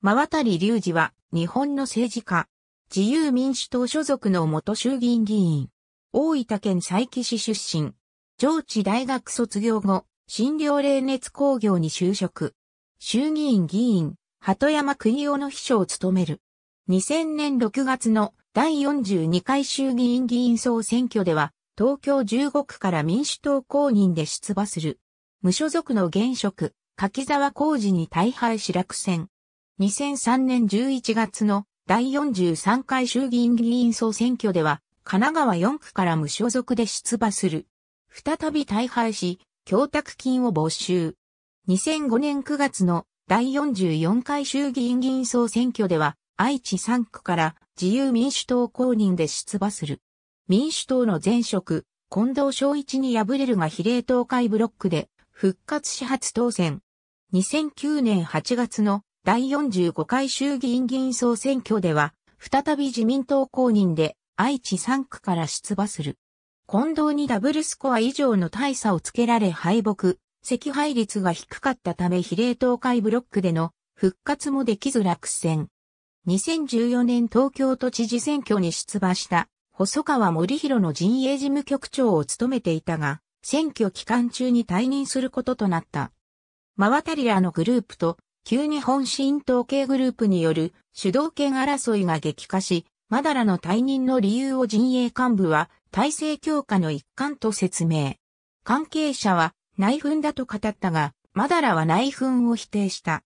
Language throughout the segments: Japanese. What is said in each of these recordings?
真渡り隆二は、日本の政治家、自由民主党所属の元衆議院議員、大分県佐伯市出身、上智大学卒業後、診療冷熱工業に就職、衆議院議員、鳩山国夫の秘書を務める。2000年6月の第42回衆議院議員総選挙では、東京15区から民主党公認で出馬する。無所属の現職、柿沢浩二に大敗し落選。2003年11月の第43回衆議院議員総選挙では、神奈川4区から無所属で出馬する。再び大敗し、供託金を没収。2005年9月の第44回衆議院議員総選挙では、愛知3区から自由民主党公認で出馬する。民主党の前職、近藤昭一に敗れるが比例東海ブロックで復活始発当選。2009年8月の第45回衆議院議員総選挙では、再び自民党公認で愛知3区から出馬する。近藤にダブルスコア以上の大差をつけられ敗北、赤敗率が低かったため比例東海ブロックでの復活もできず落選。2014年東京都知事選挙に出馬した細川森弘の陣営事務局長を務めていたが、選挙期間中に退任することとなった。真渡りらのグループと旧日本新統計グループによる主導権争いが激化し、マダラの退任の理由を陣営幹部は体制強化の一環と説明。関係者は内紛だと語ったが、マダラは内紛を否定した。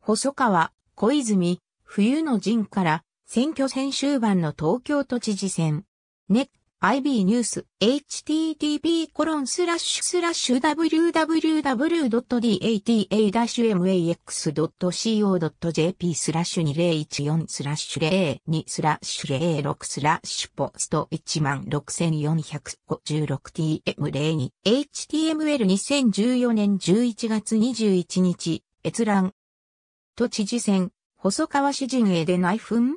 細川、小泉、冬の陣から選挙戦終盤の東京都知事選。ネッ IB ニュース http コロンスラッシュスラッシュ www.data-max.co.jp スラッシュ2014スラッシュ02スラッシュ06スラッシュポスト 16456tm02 html2014 年11月21日閲覧都知事選細川氏陣営で内紛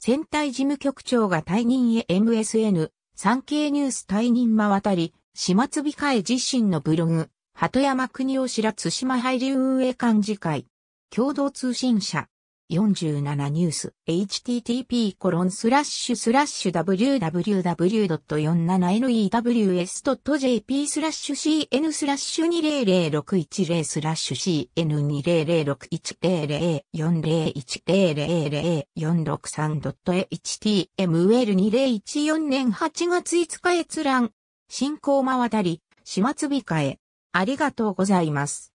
選対事務局長が退任へ MSN 産経ニュース退任間渡り、島津美会自身のブログ、鳩山国を知ら津島配流運営幹事会、共同通信社、47ニュース http コロンスラッシュスラッシュ w w w 4 7 n e w s j p スラッシュ cn スラッシュ20061スラッシュ cn20061000401000463.html2014 年8月5日閲覧進行回り、始末日かえ。ありがとうございます。